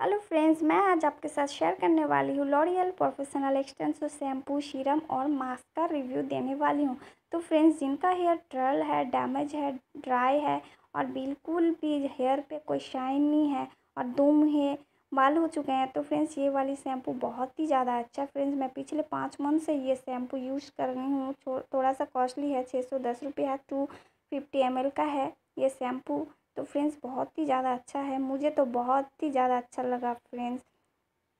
hello friends मैं आज आपके साथ शेयर करने वाली हूँ L'Oreal professional Extenso shampoo serum और मास्क का रिव्यू देने वाली हूँ तो फ्रेंड्स जिनका हेयर ट्रल है डैमेज है ड्राई है और बिल्कुल भी हेयर पे कोई शाइन नहीं है और दुम है बाल हो चुके हैं तो फ्रेंड्स ये वाली शैम्पू बहुत ही ज़्यादा अच्छा फ्रेंड्स मैं पिछले पाँच मंथ से ये शैम्पू यूज़ कर रही हूँ थोड़ा सा कॉस्टली है छः सौ दस रुपये है टू फिफ्टी एम एल का है ये शैम्पू तो फ्रेंड्स बहुत ही ज़्यादा अच्छा है मुझे तो बहुत ही ज़्यादा अच्छा लगा फ्रेंड्स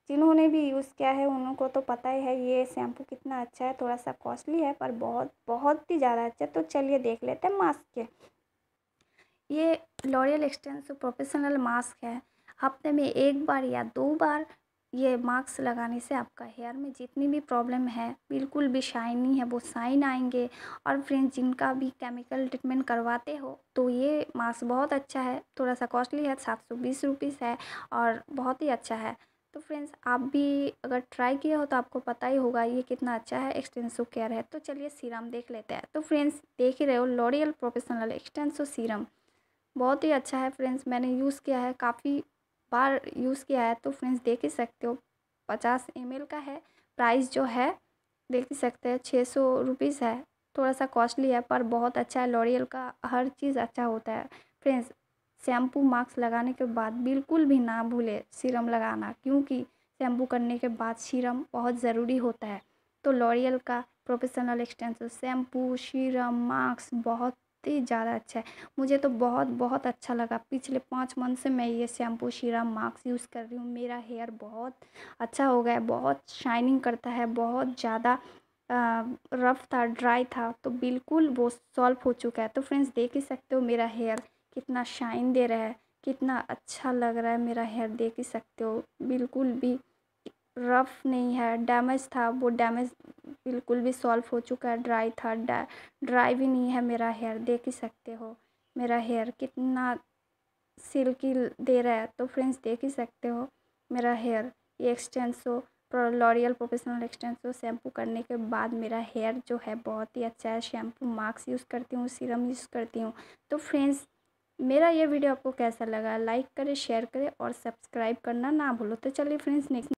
जिन्होंने भी यूज़ किया है उनको तो पता ही है ये शैम्पू कितना अच्छा है थोड़ा सा कॉस्टली है पर बहुत बहुत ही ज़्यादा अच्छा तो चलिए देख लेते हैं मास्क के ये लॉरियल एक्सटेंस प्रोफेशनल मास्क है हफ्ते में एक बार या दो बार ये मास्क लगाने से आपका हेयर में जितनी भी प्रॉब्लम है बिल्कुल भी शाइनी है वो शाइन आएंगे और फ्रेंड्स जिनका भी केमिकल ट्रीटमेंट करवाते हो तो ये मास्क बहुत अच्छा है थोड़ा सा कॉस्टली है सात सौ बीस रुपीज़ है और बहुत ही अच्छा है तो फ्रेंड्स आप भी अगर ट्राई किया हो तो आपको पता ही होगा ये कितना अच्छा है एक्सटेंसो केयर है तो चलिए सीरम देख लेते हैं तो फ्रेंड्स देख ही रहे हो लॉरियल प्रोफेशनल एक्सटेंसो सीरम बहुत ही अच्छा है फ्रेंड्स मैंने यूज़ किया है काफ़ी बार यूज़ किया है तो फ्रेंड्स देख ही सकते हो पचास एम का है प्राइस जो है देख ही सकते हैं छः सौ रुपीज़ है थोड़ा सा कॉस्टली है पर बहुत अच्छा है लॉरियल का हर चीज़ अच्छा होता है फ्रेंड्स शैम्पू मास्क लगाने के बाद बिल्कुल भी ना भूले सीरम लगाना क्योंकि शैम्पू करने के बाद सीरम बहुत ज़रूरी होता है तो लॉरियल का professional extension shampoo serum mask बहुत ही ज़्यादा अच्छा है मुझे तो बहुत बहुत अच्छा लगा पिछले पाँच मंथ से मैं ये शैम्पू शीरा मास्क यूज़ कर रही हूँ मेरा हेयर बहुत अच्छा हो गया है बहुत शाइनिंग करता है बहुत ज़्यादा रफ़ था ड्राई था तो बिल्कुल वो सॉल्व हो चुका है तो फ्रेंड्स देख ही सकते हो मेरा हेयर कितना शाइन दे रहा है कितना अच्छा लग रहा है मेरा हेयर देख ही सकते हो बिल्कुल भी रफ़ नहीं है डैमेज था वो डैमेज बिल्कुल भी सॉल्व हो चुका है ड्राई था ड्राई भी नहीं है मेरा हेयर देख ही सकते हो मेरा हेयर कितना सिल्की दे रहा है तो फ्रेंड्स देख ही सकते हो मेरा हेयर ये Extenso L'Oreal professional Extenso shampoo करने के बाद मेरा हेयर जो है बहुत ही अच्छा है शैम्पू मास्क यूज़ करती हूँ सीरम यूज़ करती हूँ तो फ्रेंड्स मेरा ये वीडियो आपको कैसा लगा लाइक करें शेयर करें और सब्सक्राइब करना ना भूलो तो चलिए फ्रेंड्स नेक्स्ट